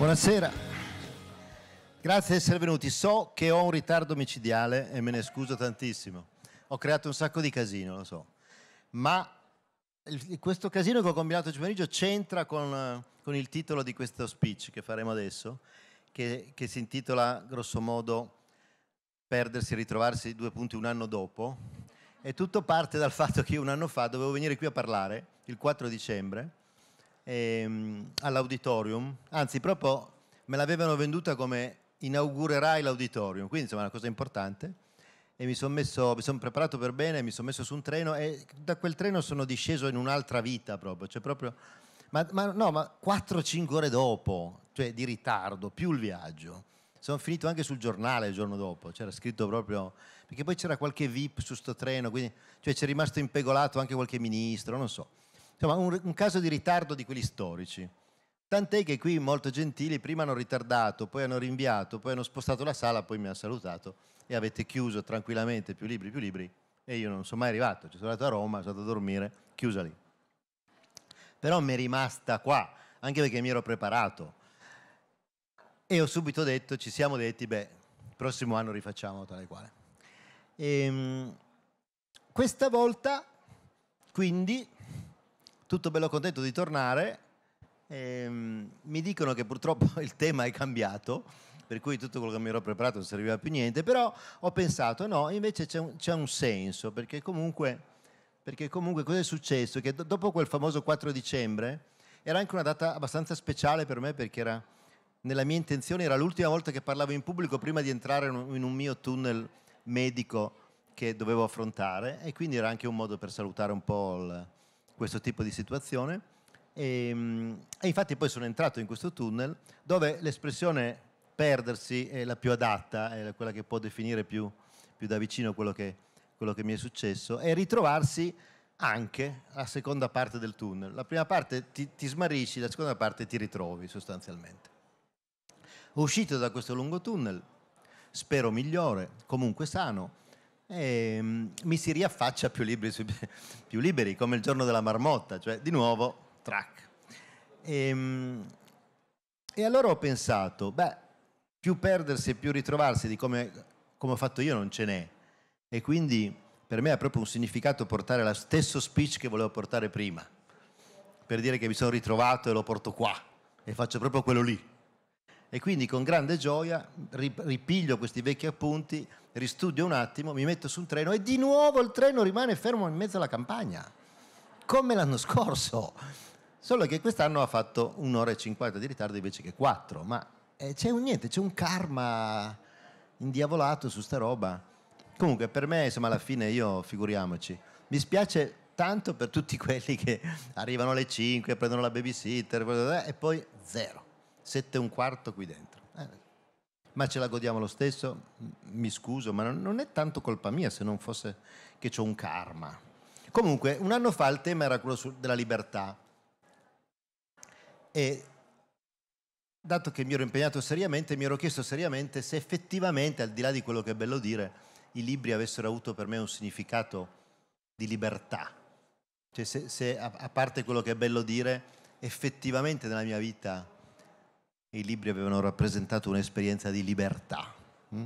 Buonasera. Grazie di essere venuti. So che ho un ritardo micidiale e me ne scuso tantissimo. Ho creato un sacco di casino, lo so. Ma questo casino che ho combinato oggi pomeriggio c'entra con, con, il titolo di questo speech che faremo adesso, che, che si intitola grosso modo Perdersi e ritrovarsi due punti un anno dopo. E tutto parte dal fatto che io un anno fa dovevo venire qui a parlare, il 4 dicembre, ehm, all'auditorium, anzi proprio me l'avevano venduta come inaugurerai l'auditorium, quindi insomma è una cosa importante. E mi sono son preparato per bene, mi sono messo su un treno e da quel treno sono disceso in un'altra vita proprio, cioè proprio, ma, ma no, ma 4-5 ore dopo, cioè di ritardo, più il viaggio. Sono finito anche sul giornale il giorno dopo, c'era scritto proprio, perché poi c'era qualche VIP su sto treno, quindi cioè, c'è rimasto impegolato anche qualche ministro, non so insomma un, un caso di ritardo di quelli storici. Tant'è che qui molto gentili prima hanno ritardato, poi hanno rinviato, poi hanno spostato la sala, poi mi hanno salutato e avete chiuso tranquillamente più libri, più libri e io non sono mai arrivato, ci sono andato a Roma, sono andato a dormire, chiusa lì. Però mi è rimasta qua, anche perché mi ero preparato e ho subito detto, ci siamo detti, beh, prossimo anno rifacciamo tale quale. E, ehm, questa volta, quindi, tutto bello contento di tornare. Ehm, mi dicono che purtroppo il tema è cambiato, per cui tutto quello che mi ero preparato non serviva più niente, però ho pensato no, invece c'è un, c'è un senso, perché comunque, perché comunque cosa è successo? Che do- dopo quel famoso 4 dicembre era anche una data abbastanza speciale per me perché era, nella mia intenzione era l'ultima volta che parlavo in pubblico prima di entrare in un mio tunnel medico che dovevo affrontare e quindi era anche un modo per salutare un po' il questo tipo di situazione. E, ehm, e, infatti poi sono entrato in questo tunnel dove l'espressione perdersi è la più adatta, è quella che può definire più, più da vicino quello che, quello che mi è successo, e ritrovarsi anche la seconda parte del tunnel. La prima parte ti, ti, smarisci, la seconda parte ti ritrovi sostanzialmente. Uscito da questo lungo tunnel, spero migliore, comunque sano, e ehm, mi si riaffaccia più liberi, più liberi, come il giorno della marmotta, cioè di nuovo, track. E, ehm, e allora ho pensato, beh, più perdersi e più ritrovarsi di come, come ho fatto io non ce n'è. E quindi per me ha proprio un significato portare lo stesso speech che volevo portare prima, per dire che mi sono ritrovato e lo porto qua e faccio proprio quello lì e quindi con grande gioia ripiglio questi vecchi appunti, ristudio un attimo, mi metto su un treno e di nuovo il treno rimane fermo in mezzo alla campagna, come l'anno scorso. Solo che quest'anno ha fatto un'ora e cinquanta di ritardo invece che quattro, ma eh, c'è un niente, c'è un karma indiavolato su sta roba. Comunque per me, insomma, alla fine io, figuriamoci, mi spiace tanto per tutti quelli che arrivano alle 5, prendono la babysitter e poi zero sette e un quarto qui dentro. Eh, ma ce la godiamo lo stesso? Mi scuso, ma non è tanto colpa mia se non fosse che ho un karma. Comunque, un anno fa il tema era quello della libertà. E dato che mi ero impegnato seriamente, mi ero chiesto seriamente se effettivamente, al di là di quello che è bello dire, i libri avessero avuto per me un significato di libertà. Cioè, se, se a, a parte quello che è bello dire, effettivamente nella mia vita i libri avevano rappresentato un'esperienza di libertà. Mm?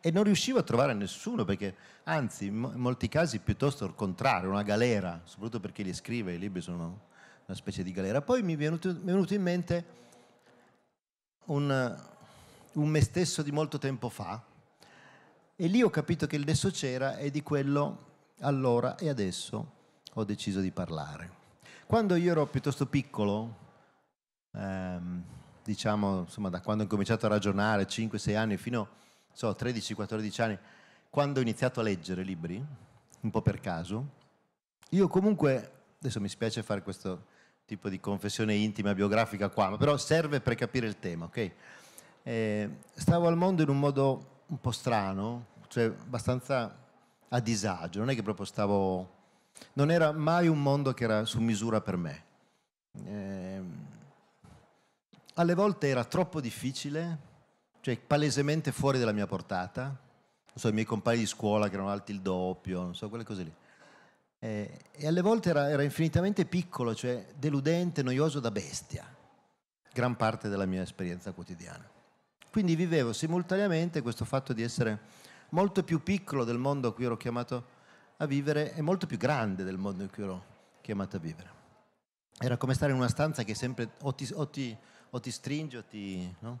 E non riuscivo a trovare nessuno perché, anzi, in molti casi piuttosto il contrario, una galera, soprattutto per chi li scrive, i libri sono una specie di galera. Poi mi è venuto, mi è venuto in mente un, un me stesso di molto tempo fa e lì ho capito che il adesso c'era e di quello allora e adesso ho deciso di parlare. Quando io ero piuttosto piccolo, ehm, diciamo, insomma, da quando ho cominciato a ragionare, 5-6 anni, fino so, a 13-14 anni, quando ho iniziato a leggere libri, un po' per caso, io comunque, adesso mi spiace fare questo tipo di confessione intima, biografica qua, ma però serve per capire il tema, ok? Eh, stavo al mondo in un modo un po' strano, cioè abbastanza a disagio, non è che proprio stavo... Non era mai un mondo che era su misura per me. Eh, alle volte era troppo difficile, cioè palesemente fuori dalla mia portata, non so, i miei compagni di scuola che erano alti il doppio, non so, quelle cose lì. Eh, e alle volte era, era, infinitamente piccolo, cioè deludente, noioso da bestia, gran parte della mia esperienza quotidiana. Quindi vivevo simultaneamente questo fatto di essere molto più piccolo del mondo a cui ero chiamato a vivere e molto più grande del mondo in cui ero chiamato a vivere. Era come stare in una stanza che sempre o ti, o ti o ti stringi o ti... No?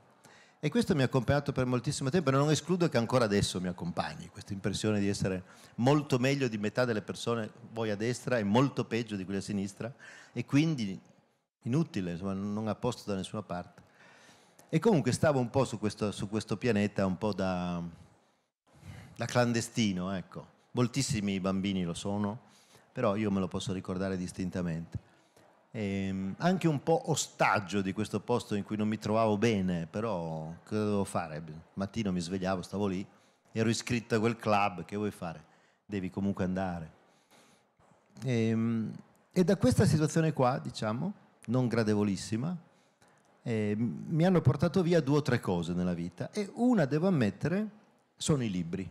E questo mi ha accompagnato per moltissimo tempo e non escludo che ancora adesso mi accompagni, questa impressione di essere molto meglio di metà delle persone, voi a destra, e molto peggio di quelle a sinistra, e quindi inutile, insomma, non a posto da nessuna parte. E comunque stavo un po' su questo, su questo pianeta, un po' da, da clandestino, ecco. Moltissimi bambini lo sono, però io me lo posso ricordare distintamente ehm, anche un po' ostaggio di questo posto in cui non mi trovavo bene, però che dovevo fare? Mattino mi svegliavo, stavo lì, ero iscritto a quel club, che vuoi fare? Devi comunque andare. E, ehm, e da questa situazione qua, diciamo, non gradevolissima, eh, mi hanno portato via due o tre cose nella vita e una, devo ammettere, sono i libri.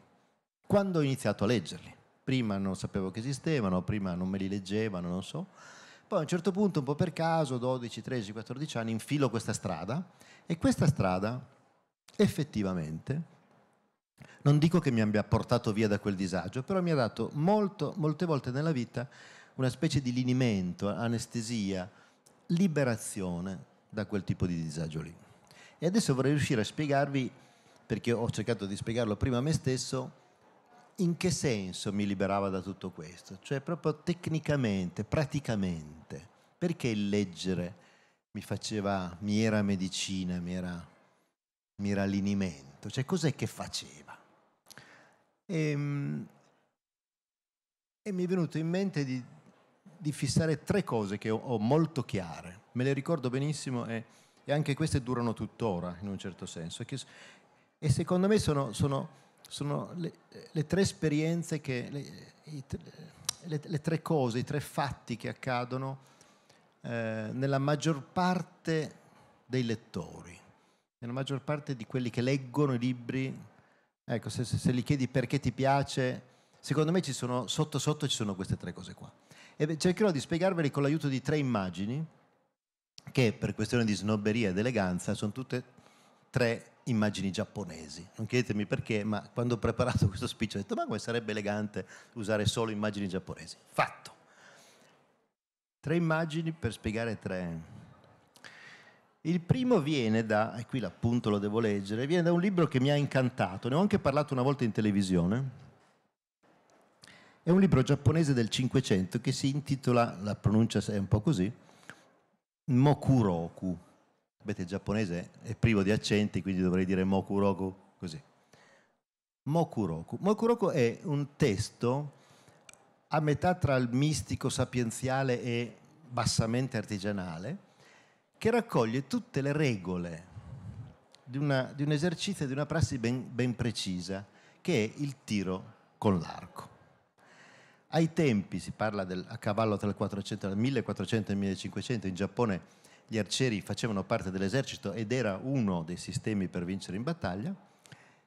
Quando ho iniziato a leggerli, prima non sapevo che esistevano, prima non me li leggevano, non so poi a un certo punto, un po' per caso, 12, 13, 14 anni, infilo questa strada e questa strada effettivamente, non dico che mi abbia portato via da quel disagio, però mi ha dato molto, molte volte nella vita una specie di linimento, anestesia, liberazione da quel tipo di disagio lì. E adesso vorrei riuscire a spiegarvi, perché ho cercato di spiegarlo prima a me stesso, in che senso mi liberava da tutto questo? Cioè proprio tecnicamente, praticamente, perché il leggere mi faceva, mi era medicina, mi era, mi era linimento? Cioè cos'è che faceva? E, ehm, e, mi è venuto in mente di, di fissare tre cose che ho, ho, molto chiare, me le ricordo benissimo e, e, anche queste durano tuttora in un certo senso, e secondo me sono, sono sono le, le tre esperienze, che, le, le, tre cose, i tre fatti che accadono eh, nella maggior parte dei lettori, nella maggior parte di quelli che leggono i libri. Ecco, se, se, se li chiedi perché ti piace, secondo me ci sono, sotto sotto ci sono queste tre cose qua. E cercherò di spiegarveli con l'aiuto di tre immagini che per questione di snobberia ed eleganza sono tutte tre immagini giapponesi. Non chiedetemi perché, ma quando ho preparato questo speech ho detto ma come sarebbe elegante usare solo immagini giapponesi. Fatto. Tre immagini per spiegare tre. Il primo viene da, e qui l'appunto lo devo leggere, viene da un libro che mi ha incantato, ne ho anche parlato una volta in televisione. È un libro giapponese del Cinquecento che si intitola, la pronuncia è un po' così, Mokuroku sapete il giapponese è privo di accenti, quindi dovrei dire Mokuroku così. Mokuroku. Mokuroku è un testo a metà tra il mistico sapienziale e bassamente artigianale, che raccoglie tutte le regole di, una, di un esercizio, e di una prassi ben, ben precisa, che è il tiro con l'arco. Ai tempi si parla del, a cavallo tra il 400, 1400 e il 1500, in Giappone gli arcieri facevano parte dell'esercito ed era uno dei sistemi per vincere in battaglia,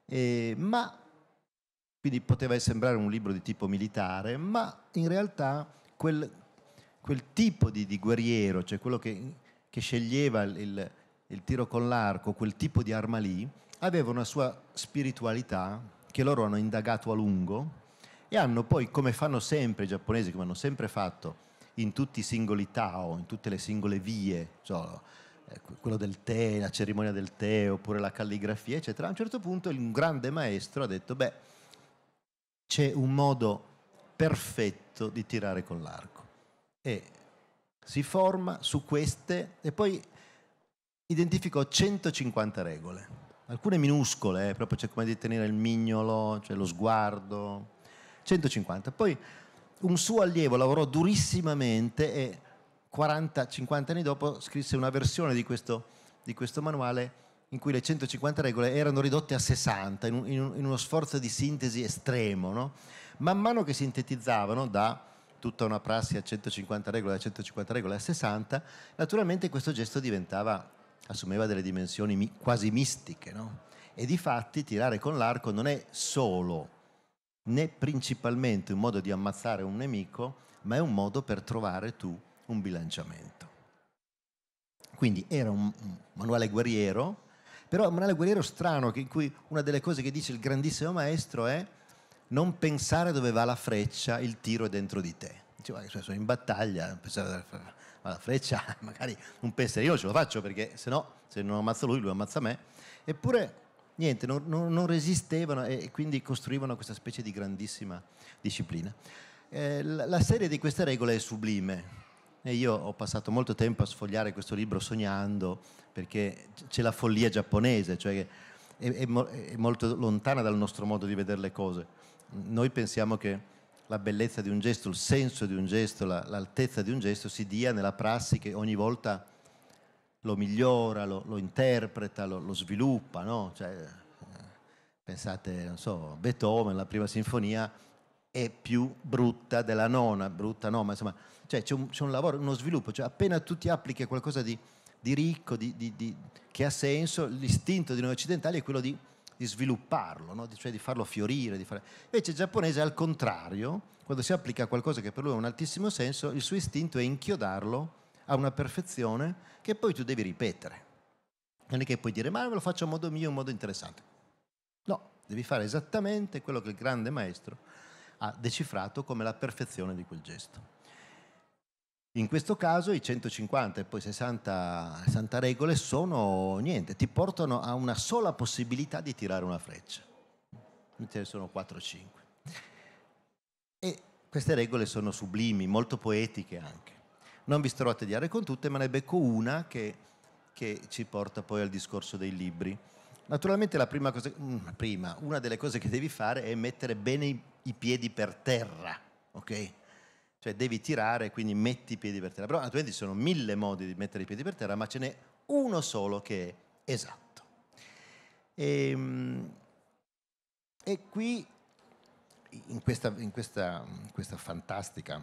e, ma quindi poteva sembrare un libro di tipo militare, ma in realtà quel, quel tipo di, di, guerriero, cioè quello che, che sceglieva il, il tiro con l'arco, quel tipo di arma lì, aveva una sua spiritualità che loro hanno indagato a lungo e hanno poi, come fanno sempre i giapponesi, come hanno sempre fatto, in tutti i singoli Tao, in tutte le singole vie, cioè, quello del tè, la cerimonia del tè oppure la calligrafia, eccetera. A un certo punto un grande maestro ha detto, beh, c'è un modo perfetto di tirare con l'arco e si forma su queste e poi identificò 150 regole, alcune minuscole, eh, proprio c'è come di tenere il mignolo, cioè lo sguardo, 150. Poi un suo allievo lavorò durissimamente e 40-50 anni dopo scrisse una versione di questo, di questo, manuale in cui le 150 regole erano ridotte a 60 in, un, in uno sforzo di sintesi estremo. No? Man mano che sintetizzavano da tutta una prassi a 150 regole, a 150 regole a 60, naturalmente questo gesto diventava, assumeva delle dimensioni quasi mistiche. No? E di fatti tirare con l'arco non è solo né principalmente un modo di ammazzare un nemico, ma è un modo per trovare tu un bilanciamento. Quindi era un manuale guerriero, però un manuale guerriero strano, in cui una delle cose che dice il grandissimo maestro è non pensare dove va la freccia, il tiro è dentro di te. Diceva cioè, sono in battaglia, pensavo la freccia, magari un pensierino ce lo faccio perché se no se non ammazzo lui, lui ammazza me. Eppure niente, non, non, non resistevano e quindi costruivano questa specie di grandissima disciplina. Eh, la, serie di queste regole è sublime, e io ho passato molto tempo a sfogliare questo libro sognando perché c'è la follia giapponese, cioè è, è, è, molto lontana dal nostro modo di vedere le cose. Noi pensiamo che la bellezza di un gesto, il senso di un gesto, la, l'altezza di un gesto si dia nella prassi che ogni volta lo migliora, lo, lo interpreta, lo, lo sviluppa, no? cioè, eh, pensate, non so, Beethoven, la prima sinfonia è più brutta della nona, brutta no, ma insomma, cioè, c'è, un, c'è, un, lavoro, uno sviluppo, cioè, appena tu ti applichi qualcosa di, di ricco, di, di, che ha senso, l'istinto di noi occidentali è quello di, svilupparlo, no? cioè di farlo fiorire. Fare... Invece il giapponese al contrario, quando si applica qualcosa che per lui ha un altissimo senso, il suo istinto è inchiodarlo a una perfezione che poi tu devi ripetere. Non è che puoi dire ma lo faccio a modo mio, in modo interessante. No, devi fare esattamente quello che il grande maestro ha decifrato come la perfezione di quel gesto. In questo caso i 150 e poi 60, 60 regole sono niente, ti portano a una sola possibilità di tirare una freccia. Ce ne sono 4 o 5. E queste regole sono sublimi, molto poetiche anche. Non vi starò a tediare con tutte, ma ne becco una che, che ci porta poi al discorso dei libri. Naturalmente la prima cosa, mm, prima, una delle cose che devi fare è mettere bene i, i piedi per terra, ok? Cioè devi tirare, quindi metti i piedi per terra. Però naturalmente ci sono mille modi di mettere i piedi per terra, ma ce n'è uno solo che è esatto. E, ehm, e qui, in questa, in questa, in questa fantastica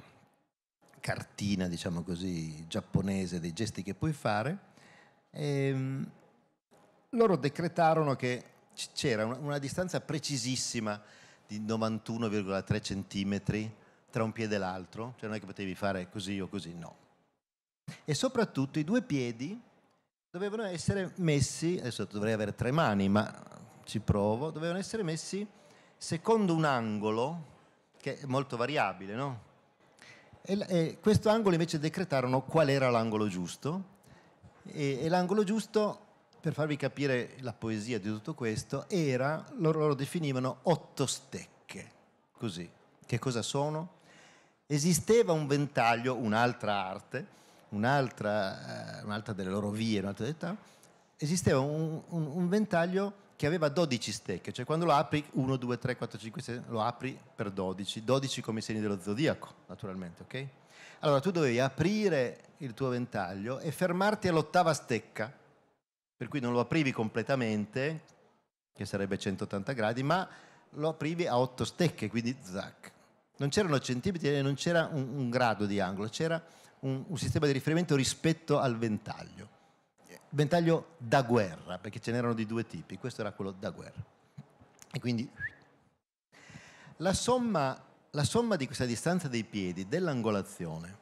cartina, diciamo così, giapponese dei gesti che puoi fare, e ehm, loro decretarono che c'era una, una distanza precisissima di 91,3 centimetri tra un piede e l'altro, cioè non è che potevi fare così o così, no. E soprattutto i due piedi dovevano essere messi, adesso dovrei avere tre mani, ma ci provo, dovevano essere messi secondo un angolo che è molto variabile, no? E, e questo angolo invece decretarono qual era l'angolo giusto e, e l'angolo giusto, per farvi capire la poesia di tutto questo, era, loro, loro definivano otto stecche, così. Che cosa sono? Esisteva un ventaglio, un'altra arte, un'altra, eh, un'altra delle loro vie, un'altra età, esisteva un, un, un ventaglio che aveva 12 stecche, cioè quando lo apri 1, 2, 3, 4, 5, 6, lo apri per 12, 12 come i segni dello zodiaco, naturalmente, ok? Allora tu dovevi aprire il tuo ventaglio e fermarti all'ottava stecca, per cui non lo aprivi completamente, che sarebbe 180 gradi, ma lo aprivi a 8 stecche, quindi zac. Non c'erano centimetri e non c'era un, un, grado di angolo, c'era un, un sistema di riferimento rispetto al ventaglio ventaglio da guerra, perché ce n'erano di due tipi, questo era quello da guerra. E quindi la somma, la somma di questa distanza dei piedi, dell'angolazione,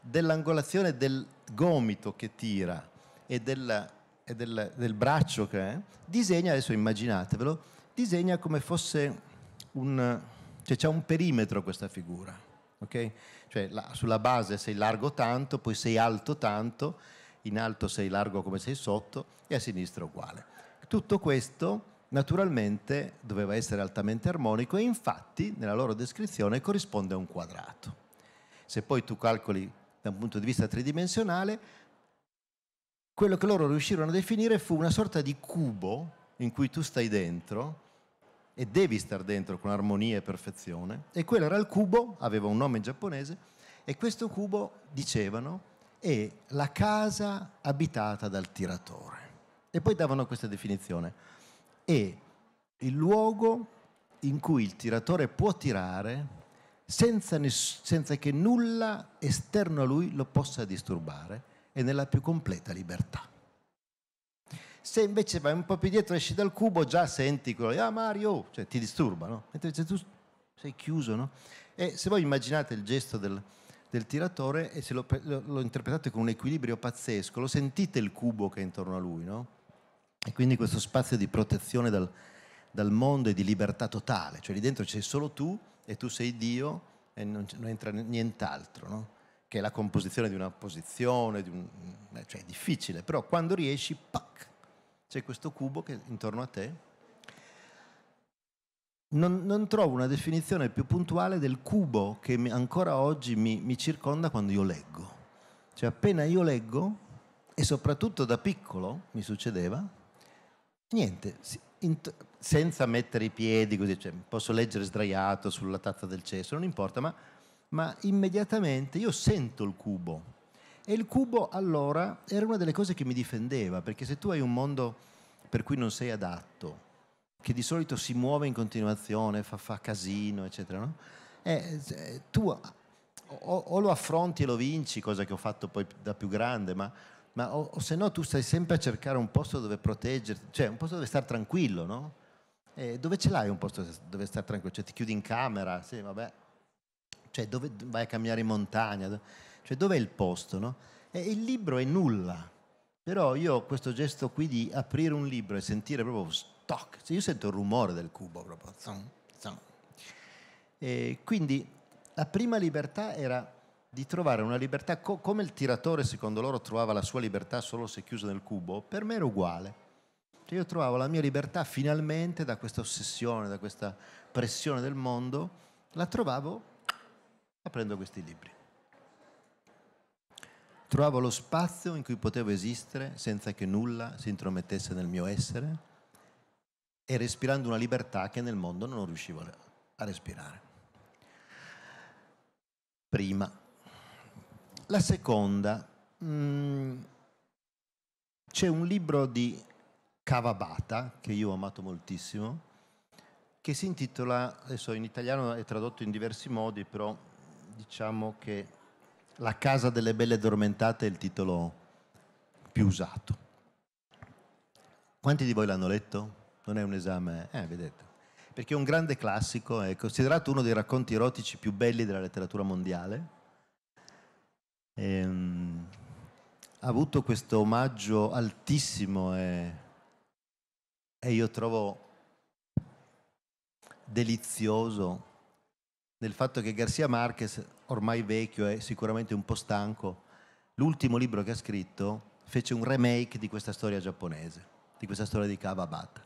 dell'angolazione del gomito che tira e, della, e del, del, braccio che è, disegna, adesso immaginatevelo, disegna come fosse un... cioè c'è un perimetro questa figura, ok? Cioè la, sulla base sei largo tanto, poi sei alto tanto, in alto sei largo come sei sotto e a sinistra uguale. Tutto questo naturalmente doveva essere altamente armonico e infatti nella loro descrizione corrisponde a un quadrato. Se poi tu calcoli da un punto di vista tridimensionale, quello che loro riuscirono a definire fu una sorta di cubo in cui tu stai dentro e devi star dentro con armonia e perfezione. E quello era il cubo, aveva un nome in giapponese, e questo cubo, dicevano, è la casa abitata dal tiratore. E poi davano questa definizione. È il luogo in cui il tiratore può tirare senza, ness- senza che nulla esterno a lui lo possa disturbare e nella più completa libertà. Se invece vai un po' più dietro, esci dal cubo, già senti quello, ah Mario, cioè, ti disturba, no? Mentre tu sei chiuso, no? E se voi immaginate il gesto del, del tiratore e se lo, lo, interpretate con un equilibrio pazzesco, lo sentite il cubo che è intorno a lui, no? E quindi questo spazio di protezione dal, dal mondo e di libertà totale, cioè lì dentro c'è solo tu e tu sei Dio e non, non entra nient'altro, no? Che è la composizione di una posizione, di un, cioè è difficile, però quando riesci, pac, c'è questo cubo che intorno a te non, non, trovo una definizione più puntuale del cubo che mi, ancora oggi mi, mi circonda quando io leggo. Cioè appena io leggo, e soprattutto da piccolo mi succedeva, niente, senza mettere i piedi, così, cioè, posso leggere sdraiato sulla tazza del cesso, non importa, ma, ma, immediatamente io sento il cubo. E il cubo allora era una delle cose che mi difendeva, perché se tu hai un mondo per cui non sei adatto, che di solito si muove in continuazione, fa, fa casino, eccetera, no? E, eh, eh, tu o, o, lo affronti e lo vinci, cosa che ho fatto poi da più grande, ma, ma o, o se no tu stai sempre a cercare un posto dove proteggerti, cioè un posto dove stare tranquillo, no? E eh, dove ce l'hai un posto dove stare tranquillo? Cioè ti chiudi in camera, sì, vabbè. Cioè dove vai a camminare in montagna? Cioè dov'è il posto, no? E il libro è nulla. Però io questo gesto qui di aprire un libro e sentire proprio toc. Io sento il rumore del cubo proprio. Zon, zon. E quindi la prima libertà era di trovare una libertà, co- come il tiratore secondo loro trovava la sua libertà solo se chiuso nel cubo, per me era uguale. Cioè io trovavo la mia libertà finalmente da questa ossessione, da questa pressione del mondo, la trovavo aprendo questi libri. Trovavo lo spazio in cui potevo esistere senza che nulla si intromettesse nel mio essere e respirando una libertà che nel mondo non riuscivo a respirare. Prima. La seconda, mh, mm, c'è un libro di Cavabata, che io ho amato moltissimo, che si intitola, adesso in italiano è tradotto in diversi modi, però diciamo che La casa delle belle addormentate è il titolo più usato. Quanti di voi l'hanno letto? non è un esame, eh, vedete. Perché è un grande classico, è considerato uno dei racconti erotici più belli della letteratura mondiale. E, um, ha avuto questo omaggio altissimo e, e io trovo delizioso nel fatto che Garcia Marquez, ormai vecchio e sicuramente un po' stanco, l'ultimo libro che ha scritto fece un remake di questa storia giapponese, di questa storia di Kawabata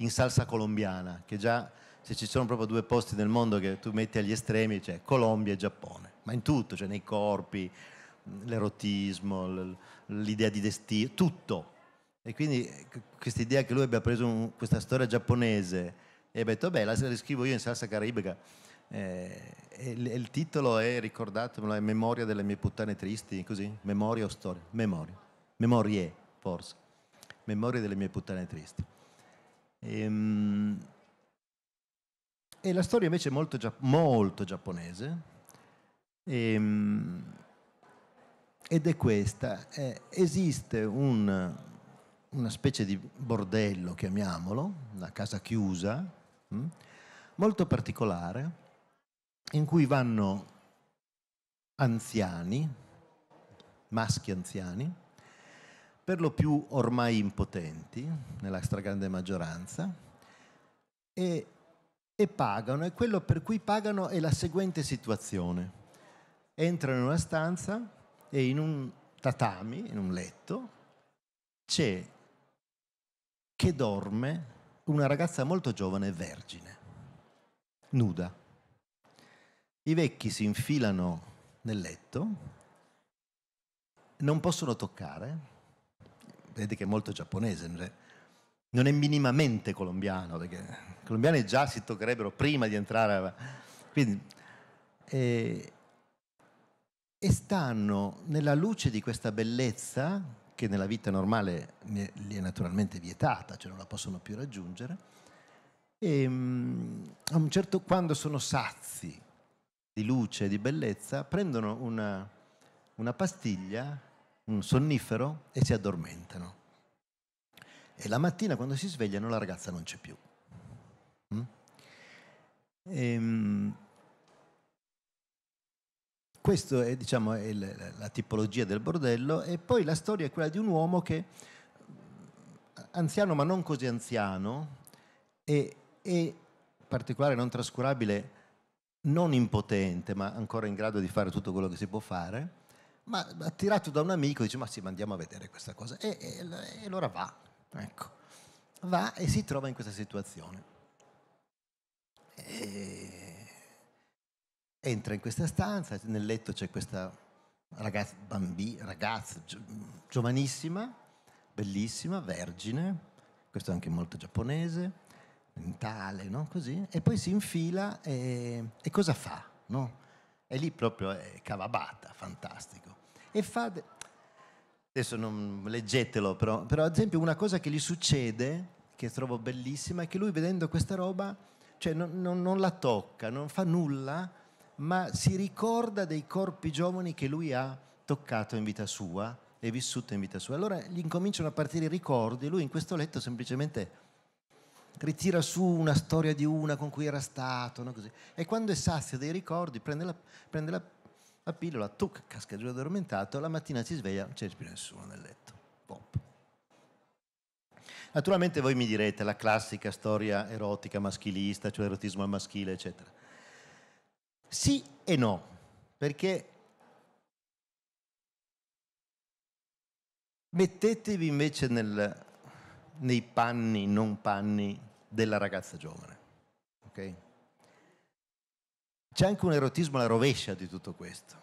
in salsa colombiana, che già se ci sono proprio due posti nel mondo che tu metti agli estremi, cioè Colombia e Giappone, ma in tutto, cioè nei corpi, l'erotismo, l'idea di destino, tutto. E quindi questa idea che lui abbia preso un, questa storia giapponese e abbia detto, beh, la riscrivo io in salsa caraibica. Eh, e il titolo è, ricordatemelo, è Memoria delle mie puttane tristi, così? Memoria o storia? Memoria. Memorie, forse. Memoria delle mie puttane tristi. E, ehm, e la storia invece è molto, molto giapponese. E, ehm, ed è questa. Eh, esiste un, una specie di bordello, chiamiamolo, una casa chiusa, mh, hm, molto particolare, in cui vanno anziani, maschi anziani, per lo più ormai impotenti, nella stragrande maggioranza, e, e pagano, e quello per cui pagano è la seguente situazione. Entrano in una stanza e in un tatami, in un letto, c'è che dorme una ragazza molto giovane vergine, nuda. I vecchi si infilano nel letto, non possono toccare, vedete che è molto giapponese, non è minimamente colombiano, perché i colombiani già si toccherebbero prima di entrare. A... Quindi, eh, e stanno nella luce di questa bellezza, che nella vita normale gli è naturalmente vietata, cioè non la possono più raggiungere, e ehm, a un certo quando sono sazi di luce, e di bellezza, prendono una, una pastiglia un sonnifero e si addormentano. E la mattina quando si svegliano la ragazza non c'è più. Mm? Ehm, questa è, diciamo, è la tipologia del bordello e poi la storia è quella di un uomo che, anziano ma non così anziano, e, e particolare non trascurabile, non impotente ma ancora in grado di fare tutto quello che si può fare, ma attirato da un amico dice ma sì ma andiamo a vedere questa cosa e, e, e allora va, ecco, va e si trova in questa situazione. E entra in questa stanza, nel letto c'è questa ragazza, bambì, ragazza giovanissima, bellissima, vergine, questo è anche molto giapponese, mentale, no? Così, e poi si infila e, e cosa fa? No? E lì proprio è cavabata, fantastico e fa... Adesso non leggetelo, però, però ad esempio una cosa che gli succede, che trovo bellissima, è che lui vedendo questa roba, cioè non, non, non la tocca, non fa nulla, ma si ricorda dei corpi giovani che lui ha toccato in vita sua e vissuto in vita sua. Allora gli incominciano a partire i ricordi e lui in questo letto semplicemente ritira su una storia di una con cui era stato, no? e quando è sazio dei ricordi prende la, prende la la pillola, tuc, casca giù addormentato, la mattina si sveglia, non c'è più nessuno nel letto. Pop. Naturalmente voi mi direte la classica storia erotica maschilista, cioè erotismo maschile, eccetera. Sì e no, perché mettetevi invece nel, nei panni, non panni, della ragazza giovane. Okay? C'è anche un erotismo alla rovescia di tutto questo.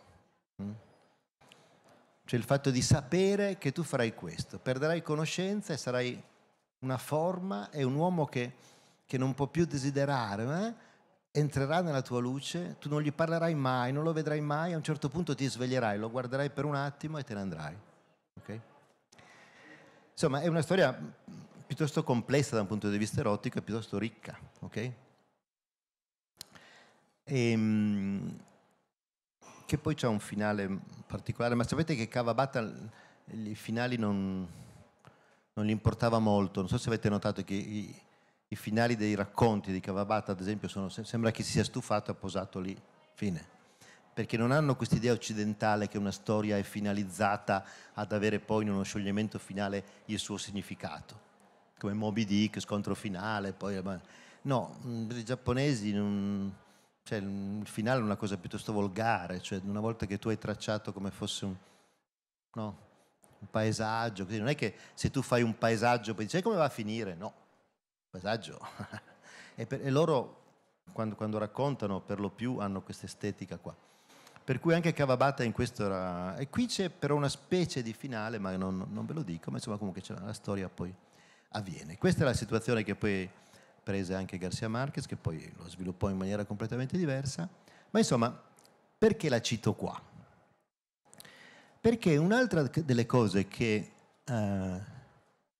Cioè il fatto di sapere che tu farai questo, perderai conoscenza e sarai una forma e un uomo che, che non può più desiderare, ma entrerà nella tua luce, tu non gli parlerai mai, non lo vedrai mai, a un certo punto ti sveglierai, lo guarderai per un attimo e te ne andrai. Okay? Insomma, è una storia piuttosto complessa da un punto di vista erotico e piuttosto ricca. Okay? E, ehm, che poi c'è un finale particolare, ma sapete che Cavabatta i finali non, non, gli importava molto, non so se avete notato che i, i finali dei racconti di Cavabatta, ad esempio, sono, sembra che si sia stufato e ha posato lì, fine perché non hanno questa idea occidentale che una storia è finalizzata ad avere poi in uno scioglimento finale il suo significato, come Moby Dick, scontro finale, poi... No, mm, i giapponesi non, cioè, il finale è una cosa piuttosto volgare, cioè una volta che tu hai tracciato come fosse un, no, un paesaggio, Quindi non è che se tu fai un paesaggio poi dici eh, come va a finire, no, paesaggio. e, per, e, loro quando, quando, raccontano per lo più hanno questa estetica qua. Per cui anche Cavabata in questo era... E qui c'è però una specie di finale, ma non, non ve lo dico, ma insomma comunque la storia poi avviene. Questa è la situazione che poi prese anche Garcia Marquez, che poi lo sviluppò in maniera completamente diversa. Ma insomma, perché la cito qua? Perché un'altra delle cose che, eh,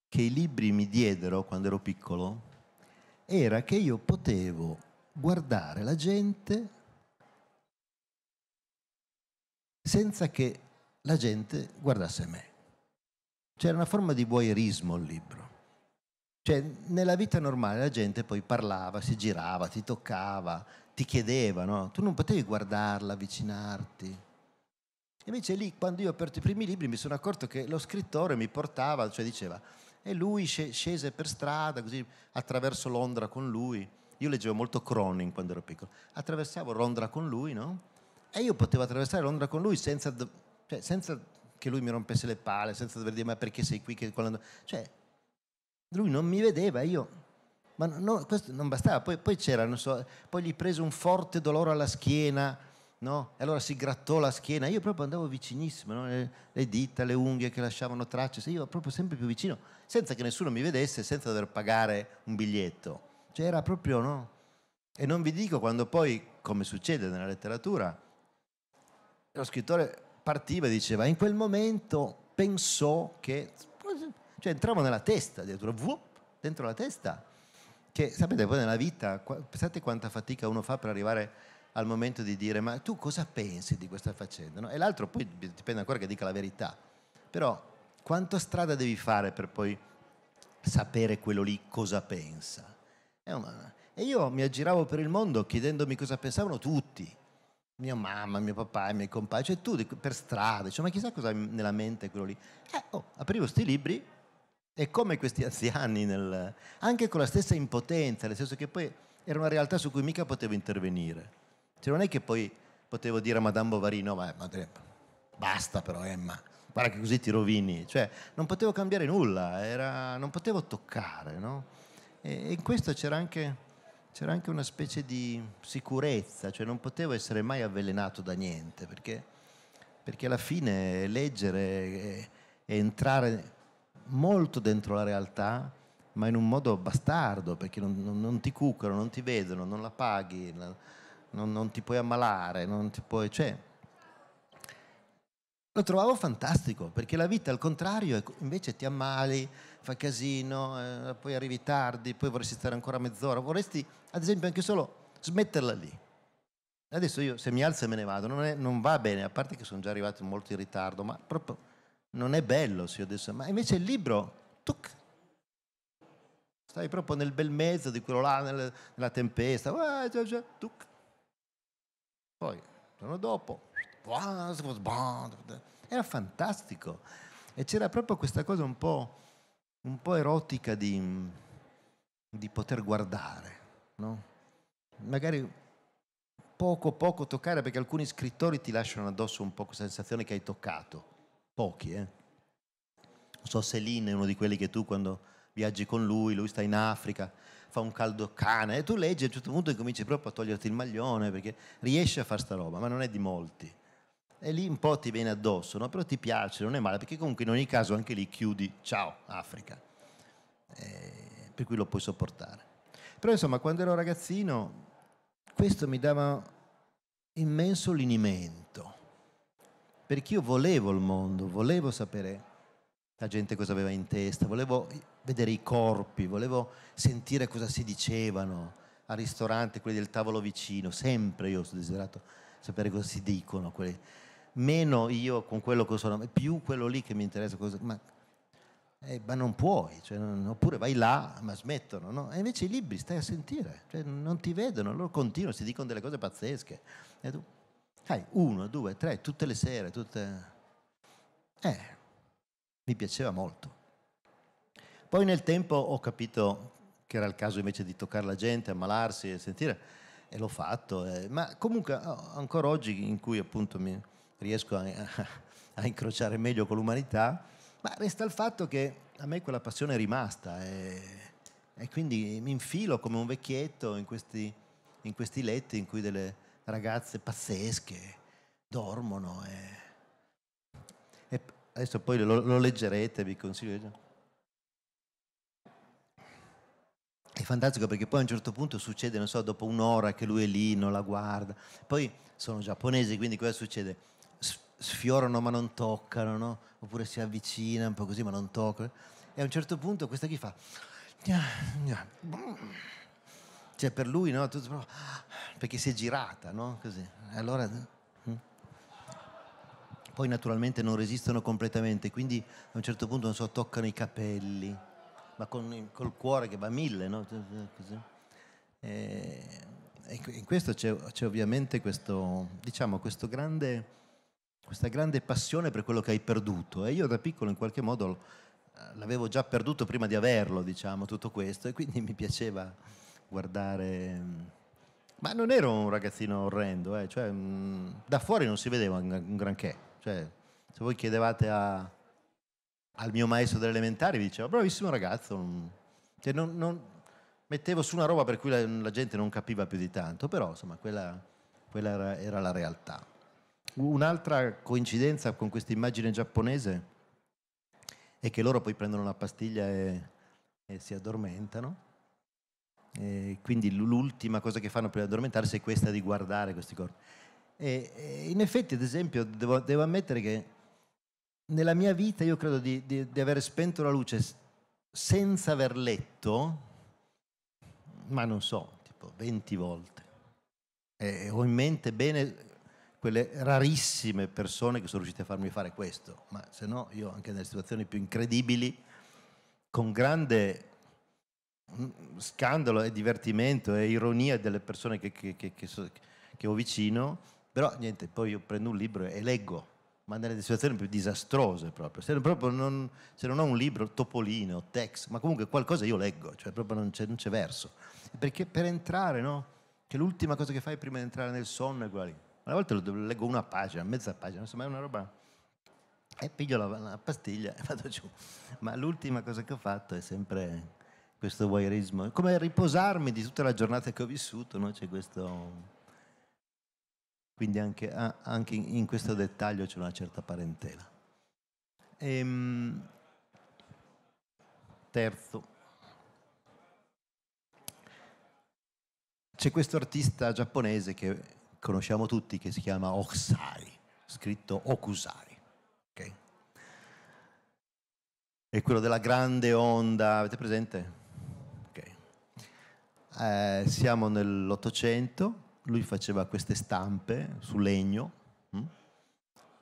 che i libri mi diedero quando ero piccolo era che io potevo guardare la gente senza che la gente guardasse me. C'era una forma di voyeurismo il libro. Cioè, nella vita normale la gente poi parlava, si girava, ti toccava, ti chiedeva, no? Tu non potevi guardarla, avvicinarti. Invece lì, quando io ho aperto i primi libri, mi sono accorto che lo scrittore mi portava, cioè diceva, e lui scese per strada, così attraverso Londra con lui. Io leggevo molto Cronin quando ero piccolo. Attraversavo Londra con lui, no? E io potevo attraversare Londra con lui senza, cioè, senza che lui mi rompesse le palle, senza dover dire ma perché sei qui? Che... Cioè, lui non mi vedeva, io... Ma no, questo non bastava, poi, poi c'era, non so, poi gli prese un forte dolore alla schiena, no? E allora si grattò la schiena, io proprio andavo vicinissimo, no? le, le, dita, le unghie che lasciavano tracce, io proprio sempre più vicino, senza che nessuno mi vedesse, senza dover pagare un biglietto. Cioè era proprio, no? E non vi dico quando poi, come succede nella letteratura, lo scrittore partiva e diceva, in quel momento pensò che cioè entrava nella testa, dentro, vuop, dentro la testa. Che sapete poi nella vita, pensate quanta fatica uno fa per arrivare al momento di dire ma tu cosa pensi di questa faccenda? No? E l'altro poi dipende ancora che dica la verità. Però quanta strada devi fare per poi sapere quello lì cosa pensa? Una... E io mi aggiravo per il mondo chiedendomi cosa pensavano tutti, mia mamma, mio papà, i miei compagni, cioè tu per strada, cioè, ma chissà cosa nella mente quello lì. Eh, oh, aprivo questi libri e come questi anziani, nel, anche con la stessa impotenza, nel senso che poi era una realtà su cui mica potevo intervenire. Cioè non è che poi potevo dire a Madame Bovary, no, ma, madre, basta però Emma, guarda che così ti rovini. Cioè non potevo cambiare nulla, era, non potevo toccare, no? E, e in questo c'era anche, c'era anche una specie di sicurezza, cioè non potevo essere mai avvelenato da niente, perché perché alla fine leggere e entrare molto dentro la realtà, ma in un modo bastardo, perché non, non, non ti cucano, non ti vedono, non la paghi, non, non ti puoi ammalare, non ti puoi... Cioè, lo trovavo fantastico, perché la vita al contrario, invece ti ammali, fa casino, eh, poi arrivi tardi, poi vorresti stare ancora mezz'ora, vorresti ad esempio anche solo smetterla lì. Adesso io se mi alzo e me ne vado, non, è, non va bene, a parte che sono già arrivato molto in ritardo, ma proprio non è bello se io adesso... Ma invece il libro, tuc, stai proprio nel bel mezzo di quello là, nella, tempesta, tuc. Poi, il giorno dopo, era fantastico. E c'era proprio questa cosa un po', un po erotica di, di, poter guardare, no? Magari poco poco toccare, perché alcuni scrittori ti lasciano addosso un po' questa sensazione che hai toccato pochi, eh. Non so se Lin è uno di quelli che tu quando viaggi con lui, lui sta in Africa, fa un caldo cane e tu leggi a un certo punto e cominci proprio a toglierti il maglione perché riesci a fare sta roba, ma non è di molti. E lì un po' ti viene addosso, no? però ti piace, non è male, perché comunque in ogni caso anche lì chiudi, ciao Africa, eh, per cui lo puoi sopportare. Però insomma, quando ero ragazzino, questo mi dava immenso linimento perché io volevo il mondo, volevo sapere la gente cosa aveva in testa, volevo vedere i corpi, volevo sentire cosa si dicevano al ristorante, quelli del tavolo vicino, sempre io ho desiderato sapere cosa si dicono, quelli. meno io con quello che sono, più quello lì che mi interessa, cosa, ma, eh, ma, non puoi, cioè, non, oppure vai là, ma smettono, no? e invece i libri stai a sentire, cioè, non ti vedono, loro continuano, si dicono delle cose pazzesche. E tu, Sai, uno, due, tre, tutte le sere, tutte... Eh, mi piaceva molto. Poi nel tempo ho capito che era il caso invece di toccare la gente, ammalarsi e sentire, e l'ho fatto. Eh. Ma comunque ancora oggi in cui appunto mi riesco a, a, a, incrociare meglio con l'umanità, ma resta il fatto che a me quella passione è rimasta e, eh. e quindi mi infilo come un vecchietto in questi, in questi letti in cui delle ragazze pazzesche, dormono. E, e adesso poi lo, lo, leggerete, vi consiglio. È fantastico perché poi a un certo punto succede, non so, dopo un'ora che lui è lì, non la guarda. Poi sono giapponesi, quindi cosa succede? Sfiorano ma non toccano, no? Oppure si avvicinano un po' così ma non toccano. E a un certo punto questa chi fa... Cioè per lui, no? Tutto, perché si è girata, no? Così. Allora, mm. poi naturalmente non resistono completamente, quindi a un certo punto, non so, toccano i capelli, ma con, col cuore che va a mille, no? Cioè, cioè, così. E, in questo c'è, c'è ovviamente questo, diciamo, questo grande, questa grande passione per quello che hai perduto. E io da piccolo in qualche modo l'avevo già perduto prima di averlo, diciamo, tutto questo, e quindi mi piaceva guardare... Mm, ma non ero un ragazzino orrendo, eh, cioè, mh, mm, da fuori non si vedeva un, granché. Cioè, se voi chiedevate a, al mio maestro dell'elementare, vi diceva, bravissimo ragazzo, mm, cioè, non, non, mettevo su una roba per cui la, la, gente non capiva più di tanto, però insomma quella, quella era, era la realtà. Un'altra coincidenza con questa immagine giapponese è che loro poi prendono una pastiglia e, e si addormentano. Eh, quindi l'ultima cosa che fanno prima di addormentarsi è questa di guardare questi corpi. E, e in effetti, ad esempio, devo, devo, ammettere che nella mia vita io credo di, di, di aver spento la luce senza aver letto, ma non so, tipo 20 volte. E ho in mente bene quelle rarissime persone che sono riuscite a farmi fare questo, ma se no io anche nelle situazioni più incredibili, con grande scandalo e divertimento e ironia delle persone che, che, che, che, ho vicino, però niente, poi io prendo un libro e leggo, ma nelle situazioni più disastrose proprio, se, non, se non ho un libro topolino, tex, ma comunque qualcosa io leggo, cioè proprio non c'è, non c'è verso, perché per entrare, no? Che l'ultima cosa che fai prima di entrare nel sonno è quella lì. volte volta leggo una pagina, mezza pagina, insomma è una roba e piglio la, la pastiglia e vado giù. Ma l'ultima cosa che ho fatto è sempre questo voyeurismo, come riposarmi di tutta la giornata che ho vissuto, no? c'è questo... Quindi anche, anche, in questo dettaglio c'è una certa parentela. Ehm, terzo. C'è questo artista giapponese che conosciamo tutti che si chiama Okusai, scritto Okusai. È quello della grande onda, avete presente? eh, siamo nell'Ottocento, lui faceva queste stampe su legno, mh, mm,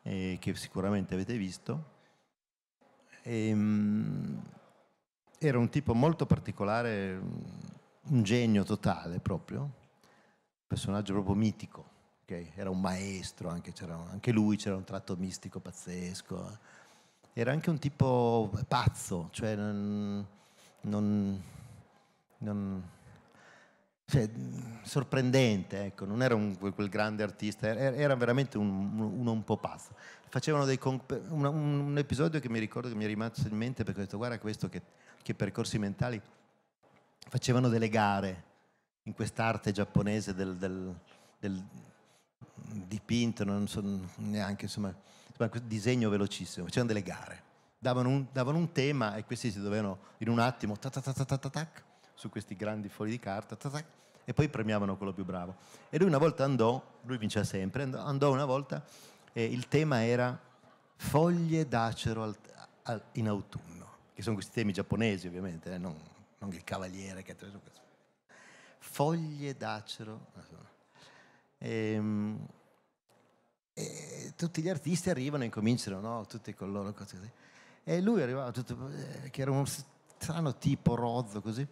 eh, che sicuramente avete visto. E, ehm, mh, era un tipo molto particolare, un genio totale proprio, un personaggio proprio mitico. Okay? Era un maestro, anche, anche lui c'era un tratto mistico pazzesco. Eh. Era anche un tipo pazzo, cioè non, non, non cioè, sorprendente, ecco. non era un, quel grande artista, era, veramente un, uno un po' pazzo. Facevano dei, un, un, episodio che mi ricordo che mi è rimasto in mente perché ho detto guarda questo che, che percorsi mentali, facevano delle gare in quest'arte giapponese del, del, del dipinto, non so neanche, insomma, questo disegno velocissimo, facevano delle gare, davano un, davano un, tema e questi si dovevano in un attimo, tac, tac, tac, tac, tac su questi grandi fogli di carta, tac, e poi premiavano quello più bravo. E lui una volta andò, lui vinceva sempre, andò una volta e il tema era foglie d'acero al, al, in autunno, che sono questi temi giapponesi ovviamente, eh, non, non, il cavaliere che ha preso questo. Foglie d'acero. E, ehm, e tutti gli artisti arrivano e cominciano, no? Tutti con loro cose così. E lui arrivava tutto, eh, che era uno strano tipo rozzo così,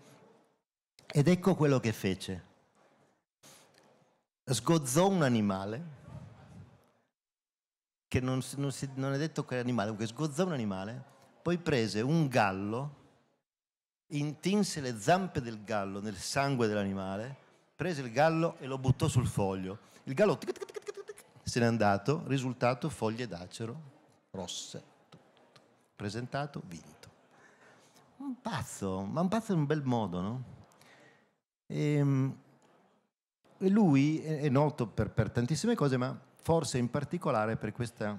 ed ecco quello che fece. Sgozzò un animale, che non, non, si, non è detto che animale, comunque sgozzò un animale, poi prese un gallo, intinse le zampe del gallo nel sangue dell'animale, prese il gallo e lo buttò sul foglio. Il gallo tic tic tic se n'è andato, risultato foglie d'acero rosse. Presentato, vinto. Un pazzo, ma un pazzo in un bel modo, no? Ehm, e, lui è noto per, per, tantissime cose, ma forse in particolare per questa,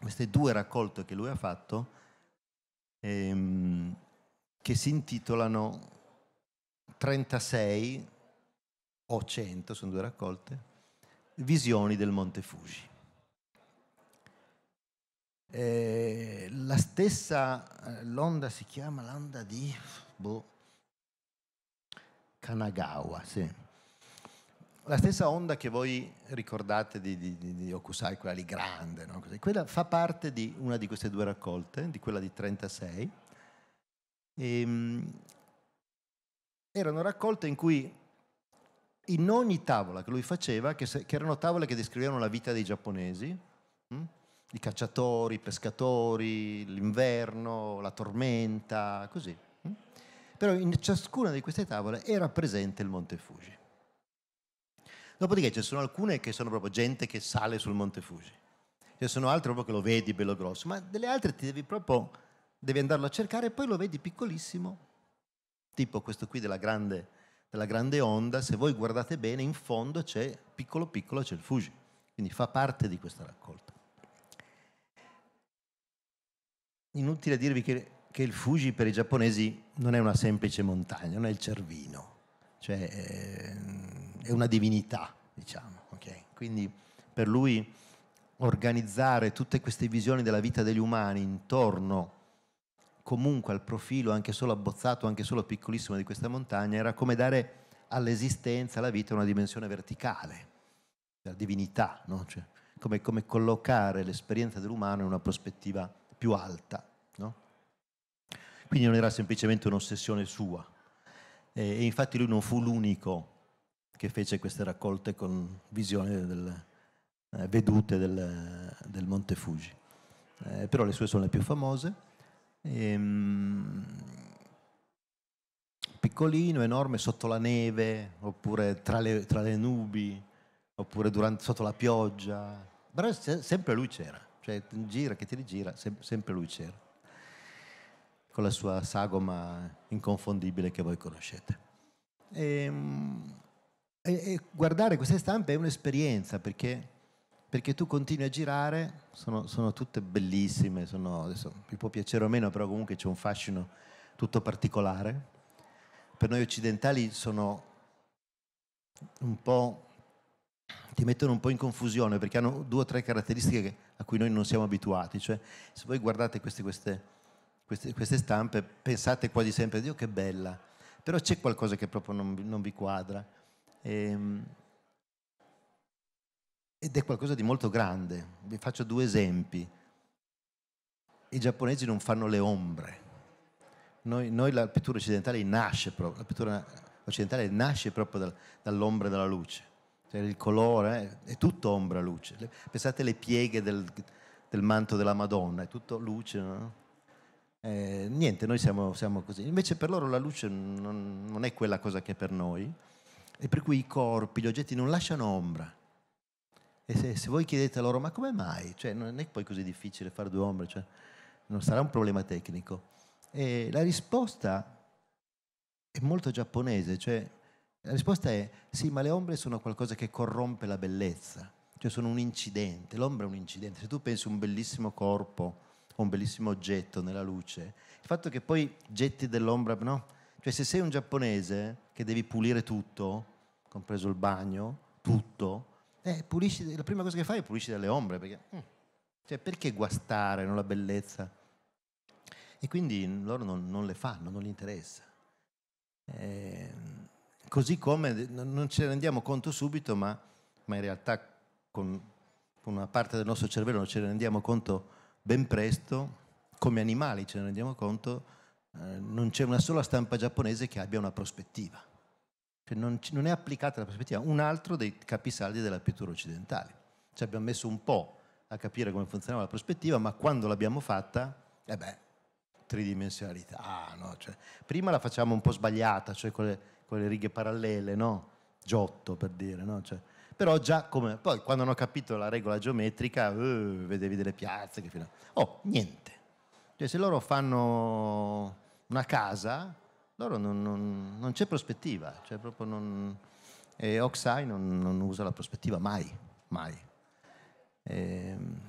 queste due raccolte che lui ha fatto, ehm, che si intitolano 36 o 100, sono due raccolte, Visioni del Monte Fuji. Eh, la stessa, eh, l'onda si chiama l'onda di... Boh, Kanagawa, sì. La stessa onda che voi ricordate di, di, di Okusai, quella lì grande, no? quella fa parte di una di queste due raccolte, di quella di 36. E, ehm, erano raccolte in cui in ogni tavola che lui faceva, che, se, che erano tavole che descrivevano la vita dei giapponesi, mh? Hm? i cacciatori, i pescatori, l'inverno, la tormenta, così. Mh? Hm? però in ciascuna di queste tavole era presente il Monte Fuji. Dopodiché ci sono alcune che sono proprio gente che sale sul Monte Fuji, ci sono altre proprio che lo vedi bello grosso, ma delle altre ti devi proprio, devi andarlo a cercare e poi lo vedi piccolissimo, tipo questo qui della grande, della grande onda, se voi guardate bene in fondo c'è, piccolo piccolo c'è il Fuji, quindi fa parte di questa raccolta. Inutile dirvi che che il Fuji per i giapponesi non è una semplice montagna, non è il Cervino, cioè eh, è una divinità, diciamo. Okay? Quindi per lui organizzare tutte queste visioni della vita degli umani intorno comunque al profilo, anche solo abbozzato, anche solo piccolissimo di questa montagna, era come dare all'esistenza, alla vita, una dimensione verticale, la divinità, no? cioè, come, come, collocare l'esperienza dell'umano in una prospettiva più alta. No? Quindi non era semplicemente un'ossessione sua. E, infatti lui non fu l'unico che fece queste raccolte con visione del, eh, vedute del, del, Monte Fuji. Eh, però le sue sono le più famose. E, ehm, piccolino, enorme, sotto la neve, oppure tra le, tra le nubi, oppure durante, sotto la pioggia. Però se, sempre lui c'era, cioè gira che ti rigira, se, sempre lui c'era con la sua sagoma inconfondibile che voi conoscete. Ehm, e, e guardare queste stampe è un'esperienza perché, perché tu continui a girare, sono, sono tutte bellissime, sono, adesso vi può piacere o meno, però comunque c'è un fascino tutto particolare. Per noi occidentali sono un po' ti mettono un po' in confusione perché hanno due o tre caratteristiche a cui noi non siamo abituati. Cioè, se voi guardate queste, queste queste, queste stampe pensate quasi sempre, Dio che bella, però c'è qualcosa che proprio non, non vi quadra. E, ehm, ed è qualcosa di molto grande. Vi faccio due esempi. I giapponesi non fanno le ombre. Noi, noi la pittura occidentale nasce proprio, la pittura occidentale nasce proprio dal, dall'ombra e dalla luce. Cioè il colore eh, è tutto ombra-luce. Pensate alle pieghe del, del, manto della Madonna, è tutto luce, no? Eh, niente, noi siamo, siamo, così. Invece per loro la luce non, non, è quella cosa che è per noi, e per cui i corpi, gli oggetti non lasciano ombra. E se, se voi chiedete a loro, ma come mai? Cioè, non è poi così difficile fare due ombre, cioè, non sarà un problema tecnico. E la risposta è molto giapponese, cioè la risposta è sì, ma le ombre sono qualcosa che corrompe la bellezza, cioè sono un incidente, l'ombra è un incidente, se tu pensi a un bellissimo corpo un bellissimo oggetto nella luce, il fatto che poi getti dell'ombra, no? Cioè se sei un giapponese che devi pulire tutto, compreso il bagno, tutto, eh, pulisci, la prima cosa che fai è pulisci dalle ombre, perché, mm, cioè, perché guastare no, la bellezza? E quindi loro non, non le fanno, non gli interessa. Eh, così come non ce ne rendiamo conto subito, ma, ma in realtà con una parte del nostro cervello non ce ne rendiamo conto ben presto, come animali ce ne rendiamo conto, eh, non c'è una sola stampa giapponese che abbia una prospettiva. Cioè non, non, è applicata la prospettiva, un altro dei capisaldi della pittura occidentale. Ci cioè, abbiamo messo un po' a capire come funzionava la prospettiva, ma quando l'abbiamo fatta, eh beh, tridimensionalità, ah, no, cioè, prima la facciamo un po' sbagliata, cioè con le, con le righe parallele, no? Giotto per dire, no? Cioè, però già come... Poi quando hanno capito la regola geometrica, uh, vedevi delle piazze, che fino a... Oh, niente. Cioè se loro fanno una casa, loro non, non, non c'è prospettiva, cioè proprio non... E Oxai non, non usa la prospettiva mai, mai. E, ehm,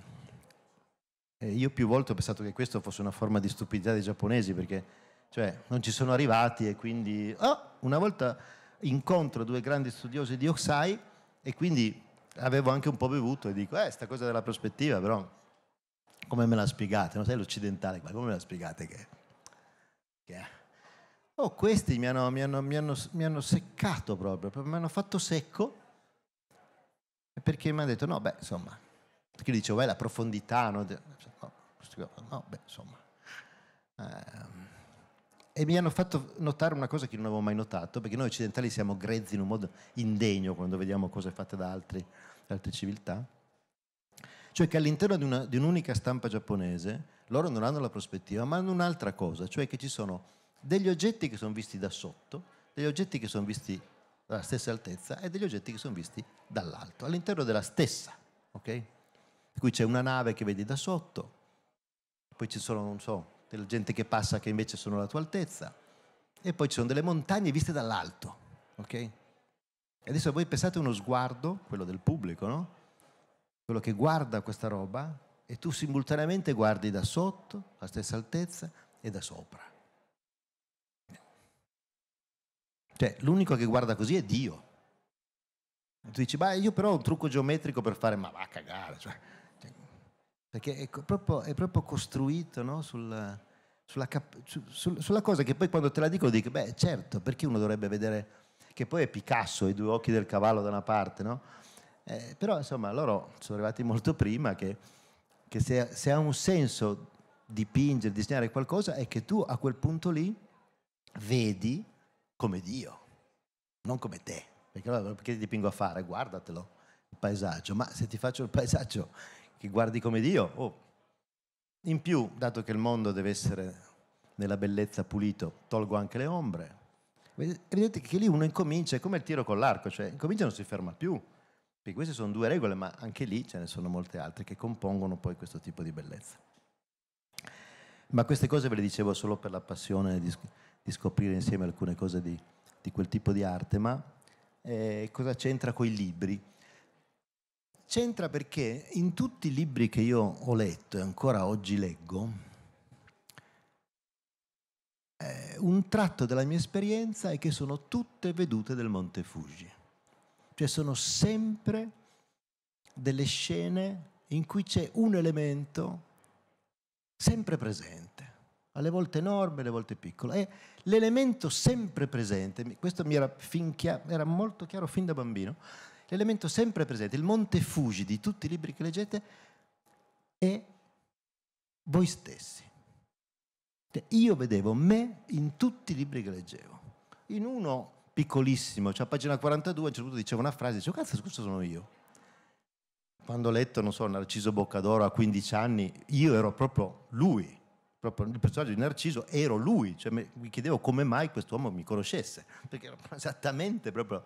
e io più volte ho pensato che questo fosse una forma di stupidità dei giapponesi perché cioè non ci sono arrivati e quindi oh, una volta incontro due grandi studiosi di Oxai e quindi avevo anche un po' bevuto e dico, eh, sta cosa della prospettiva, però come me la spiegate? Non sai l'occidentale qua, come me la spiegate che, che Oh, questi mi hanno, mi, hanno, mi, hanno, mi hanno, seccato proprio, mi hanno fatto secco perché mi hanno detto, no, beh, insomma, perché dicevo, beh, la profondità, no, no, no beh, insomma. Ehm, e mi hanno fatto notare una cosa che non avevo mai notato, perché noi occidentali siamo grezzi in un modo indegno quando vediamo cose fatte da, altri, da altre civiltà, cioè che all'interno di, una, di un'unica stampa giapponese loro non hanno la prospettiva, ma hanno un'altra cosa, cioè che ci sono degli oggetti che sono visti da sotto, degli oggetti che sono visti dalla stessa altezza e degli oggetti che sono visti dall'alto, all'interno della stessa, ok? Per c'è una nave che vedi da sotto, poi ci sono, non so, della gente che passa che invece sono alla tua altezza. E poi ci sono delle montagne viste dall'alto, ok? E adesso voi pensate uno sguardo, quello del pubblico, no? Quello che guarda questa roba e tu simultaneamente guardi da sotto, alla stessa altezza, e da sopra. Cioè, l'unico che guarda così è Dio. E tu dici, ma io però ho un trucco geometrico per fare, ma va a cagare, cioè perché è proprio, è proprio costruito no? Sul, sulla, su, sulla, cosa che poi quando te la dico dico, beh certo, perché uno dovrebbe vedere, che poi è Picasso, i due occhi del cavallo da una parte, no? Eh, però insomma loro sono arrivati molto prima che, che se, se, ha un senso dipingere, disegnare qualcosa è che tu a quel punto lì vedi come Dio, non come te, perché, perché ti dipingo a fare, guardatelo il paesaggio, ma se ti faccio il paesaggio che guardi come Dio. Oh. In più, dato che il mondo deve essere nella bellezza pulito, tolgo anche le ombre. Vedete che lì uno incomincia, è come il tiro con l'arco, cioè incomincia e non si ferma più. Perché queste sono due regole, ma anche lì ce ne sono molte altre che compongono poi questo tipo di bellezza. Ma queste cose ve le dicevo solo per la passione di, di scoprire insieme alcune cose di, di quel tipo di arte, ma eh, cosa c'entra con i libri? C'entra perché in tutti i libri che io ho letto e ancora oggi leggo, eh, un tratto della mia esperienza è che sono tutte vedute del Monte Fuji. Cioè sono sempre delle scene in cui c'è un elemento sempre presente, alle volte enorme, alle volte piccolo. E l'elemento sempre presente, questo mi era, fin chiaro, era molto chiaro fin da bambino, l'elemento sempre presente, il monte Fuji di tutti i libri che leggete è voi stessi. Io vedevo me in tutti i libri che leggevo. In uno piccolissimo, cioè a pagina 42, a un certo punto diceva una frase, dicevo, oh, cazzo, questo sono io. Quando ho letto, non so, Narciso Boccadoro a 15 anni, io ero proprio lui, proprio il personaggio di Narciso, ero lui. Cioè, mi chiedevo come mai quest'uomo mi conoscesse, perché era esattamente proprio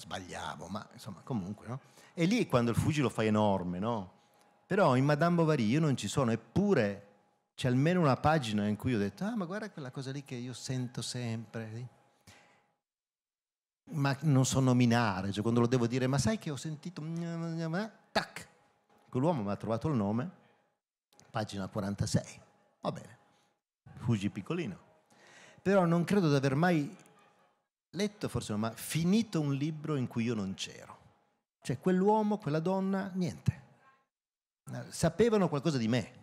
sbagliavo, ma insomma comunque, no? E lì quando il Fuji lo fa enorme, no? Però in Madame Bovary io non ci sono, eppure c'è almeno una pagina in cui ho detto, ah ma guarda quella cosa lì che io sento sempre, ma non so nominare, cioè quando lo devo dire, ma sai che ho sentito, mm, mm, mm, eh? tac, quell'uomo mi ha trovato il nome, pagina 46, va bene, Fuji piccolino. Però non credo di aver mai letto forse, ma finito un libro in cui io non c'ero. Cioè quell'uomo, quella donna, niente. Eh, sapevano qualcosa di me.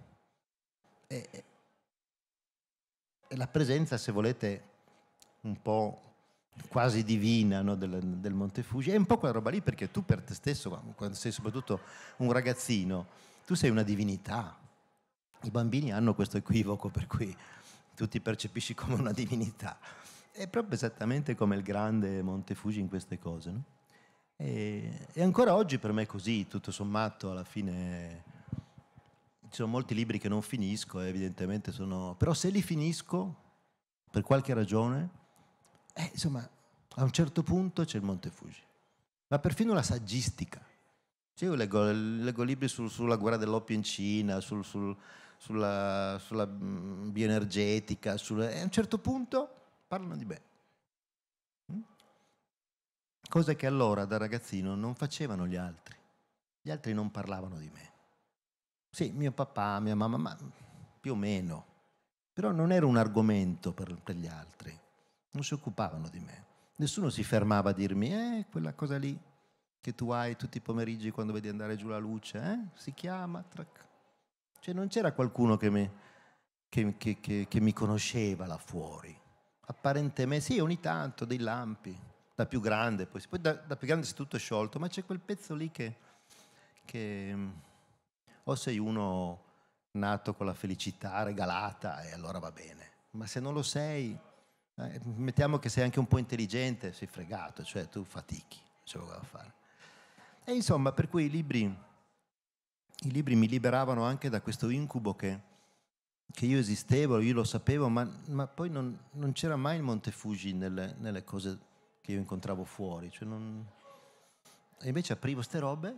E, e la presenza, se volete, un po' quasi divina no, del, del Monte Fuji, è un po' quella roba lì perché tu per te stesso, quando sei soprattutto un ragazzino, tu sei una divinità. I bambini hanno questo equivoco per cui tu ti percepisci come una divinità è proprio esattamente come il grande Monte Fuji in queste cose. No? E, e, ancora oggi per me è così, tutto sommato, alla fine ci sono molti libri che non finisco, eh, evidentemente sono... però se li finisco, per qualche ragione, eh, insomma, a un certo punto c'è il Monte Fuji, ma perfino la saggistica. Cioè io leggo, leggo libri sul, sulla guerra dell'oppio in Cina, sul, sul, sulla, sulla, mm, bioenergetica, sul... e a un certo punto parlano di me. Mm? Cosa che allora da ragazzino non facevano gli altri. Gli altri non parlavano di me. Sì, mio papà, mia mamma, ma più o meno. Però non era un argomento per, per gli altri. Non si occupavano di me. Nessuno si fermava a dirmi, eh, quella cosa lì che tu hai tutti i pomeriggi quando vedi andare giù la luce, eh? si chiama... Trac. Cioè non c'era qualcuno che mi, che, che, che mi conosceva là fuori apparentemente sì, ogni tanto dei lampi, da più grande, poi, poi da, da, più grande si è tutto sciolto, ma c'è quel pezzo lì che, che o sei uno nato con la felicità regalata e allora va bene, ma se non lo sei, eh, mettiamo che sei anche un po' intelligente, sei fregato, cioè tu fatichi, c'è poco da fare. E insomma, per cui i libri, i libri mi liberavano anche da questo incubo che che io esistevo, io lo sapevo, ma, ma poi non, non, c'era mai il Monte Fuji nelle, nelle cose che io incontravo fuori. Cioè non... E invece aprivo queste robe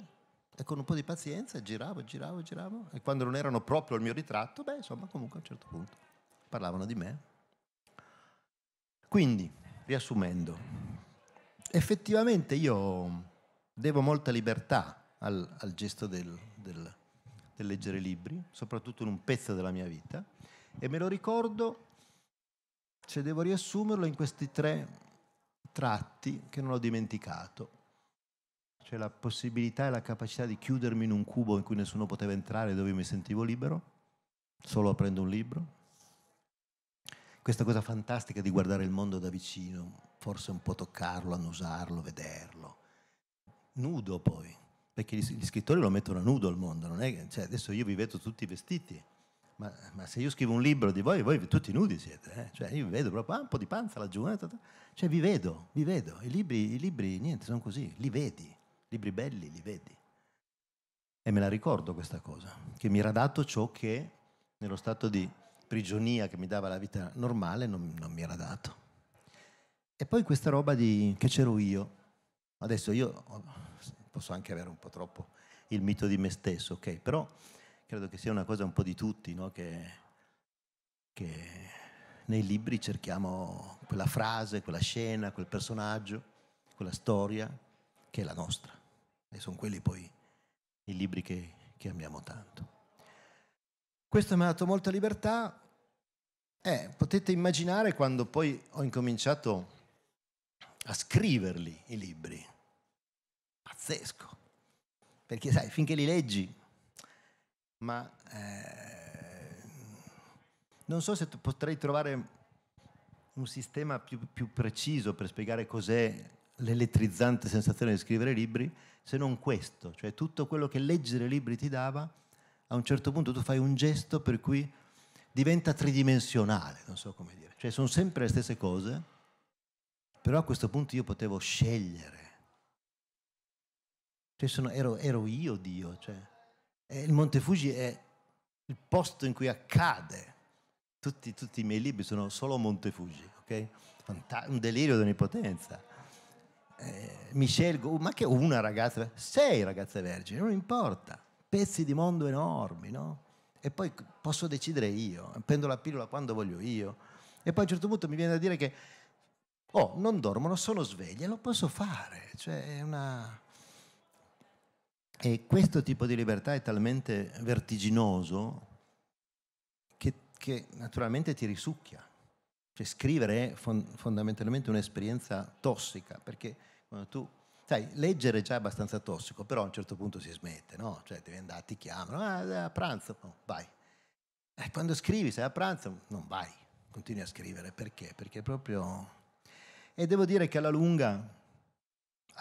e con un po' di pazienza giravo, giravo, giravo. E quando non erano proprio il mio ritratto, beh, insomma, comunque a un certo punto parlavano di me. Quindi, riassumendo, effettivamente io devo molta libertà al, al gesto del, del del leggere libri, soprattutto in un pezzo della mia vita, e me lo ricordo, se devo riassumerlo, in questi tre tratti che non ho dimenticato. Cioè la possibilità e la capacità di chiudermi in un cubo in cui nessuno poteva entrare, dove mi sentivo libero, solo aprendo un libro. Questa cosa fantastica di guardare il mondo da vicino, forse un po' toccarlo, annusarlo, vederlo. Nudo poi, perché gli scrittori lo mettono a nudo al mondo, non è che cioè, adesso io vi vedo tutti vestiti, ma, ma, se io scrivo un libro di voi, voi tutti nudi siete, eh? cioè io vi vedo proprio ah, un po' di panza laggiù, eh? cioè vi vedo, vi vedo, I libri, i libri niente, sono così, li vedi, libri belli li vedi. E me la ricordo questa cosa, che mi era dato ciò che nello stato di prigionia che mi dava la vita normale non, non mi era dato. E poi questa roba di, che c'ero io. Adesso io posso anche avere un po' troppo il mito di me stesso, ok? Però credo che sia una cosa un po' di tutti, no? che, che nei libri cerchiamo quella frase, quella scena, quel personaggio, quella storia che è la nostra. E sono quelli poi i libri che, che amiamo tanto. Questo mi ha dato molta libertà. Eh, potete immaginare quando poi ho incominciato a scriverli i libri pazzesco. Perché sai, finché li leggi, ma eh, non so se potrei trovare un sistema più, più preciso per spiegare cos'è l'elettrizzante sensazione di scrivere libri, se non questo, cioè tutto quello che leggere libri ti dava, a un certo punto tu fai un gesto per cui diventa tridimensionale, non so come dire, cioè sono sempre le stesse cose, però a questo punto io potevo scegliere cioè sono, ero, ero, io Dio. Cioè. il Monte Fuji è il posto in cui accade. Tutti, tutti i miei libri sono solo Monte Fuji, ok? un delirio di onnipotenza. Eh, mi scelgo, oh, ma che una ragazza, sei ragazze vergini, non importa. Pezzi di mondo enormi, no? E poi posso decidere io, prendo la pillola quando voglio io. E poi a un certo punto mi viene da dire che, oh, non dormono, sono sveglia, lo posso fare. Cioè, è una e questo tipo di libertà è talmente vertiginoso che, che naturalmente ti risucchia. Cioè, scrivere è fon- fondamentalmente un'esperienza tossica, perché quando tu sai, leggere già abbastanza tossico, però a un certo punto si smette, no? Cioè, devi andare, ti chiamano, ah, a pranzo, no, vai. E quando scrivi, sei a pranzo, non vai, continui a scrivere, perché? Perché proprio... E devo dire che alla lunga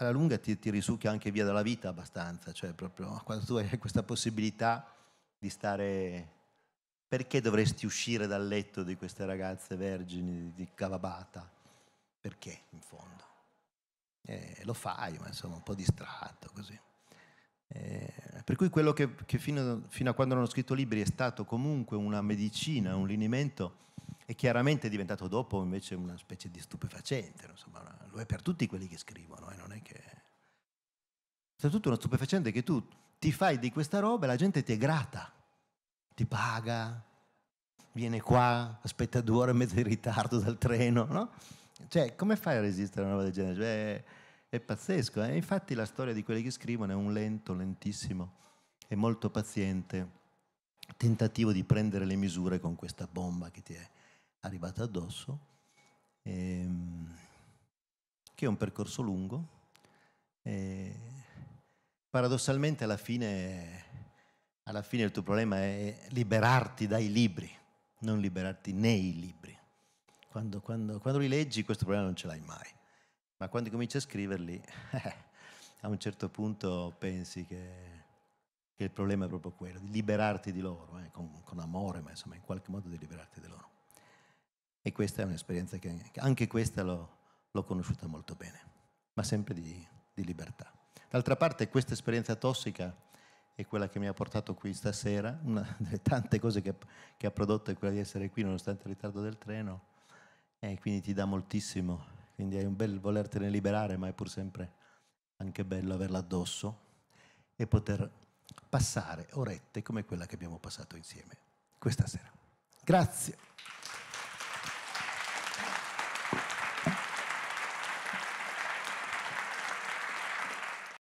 alla lunga ti, ti risucchia anche via dalla vita abbastanza, cioè proprio quando tu hai questa possibilità di stare... Perché dovresti uscire dal letto di queste ragazze vergini di Cavabata? Perché, in fondo? Eh, lo fai, ma insomma un po' distratto così. Eh, per cui quello che, che fino, fino, a quando non ho scritto libri è stato comunque una medicina, un linimento e chiaramente è diventato dopo invece una specie di stupefacente, insomma, lo è per tutti quelli che scrivono, e eh? non è che... Soprattutto una stupefacente che tu ti fai di questa roba e la gente ti è grata, ti paga, viene qua, aspetta due ore e mezzo di ritardo dal treno, no? Cioè, come fai a resistere a una roba del genere? Cioè, è, è pazzesco, eh? infatti la storia di quelli che scrivono è un lento, lentissimo e molto paziente tentativo di prendere le misure con questa bomba che ti è arrivata addosso, ehm, che è un percorso lungo. paradossalmente alla fine, alla fine il tuo problema è liberarti dai libri, non liberarti nei libri. Quando, quando, quando, li leggi questo problema non ce l'hai mai, ma quando cominci a scriverli eh, a un certo punto pensi che, che, il problema è proprio quello, di liberarti di loro, eh, con, con amore, ma insomma in qualche modo di liberarti di loro. E questa è un'esperienza che anche questa l'ho, conosciuta molto bene, ma sempre di, di libertà. D'altra parte questa esperienza tossica è quella che mi ha portato qui stasera, una delle tante cose che, che ha prodotto è quella di essere qui nonostante il ritardo del treno, e quindi ti dà moltissimo, quindi è un bel volertene liberare, ma è pur sempre anche bello averla addosso e poter passare orette come quella che abbiamo passato insieme questa sera. Grazie.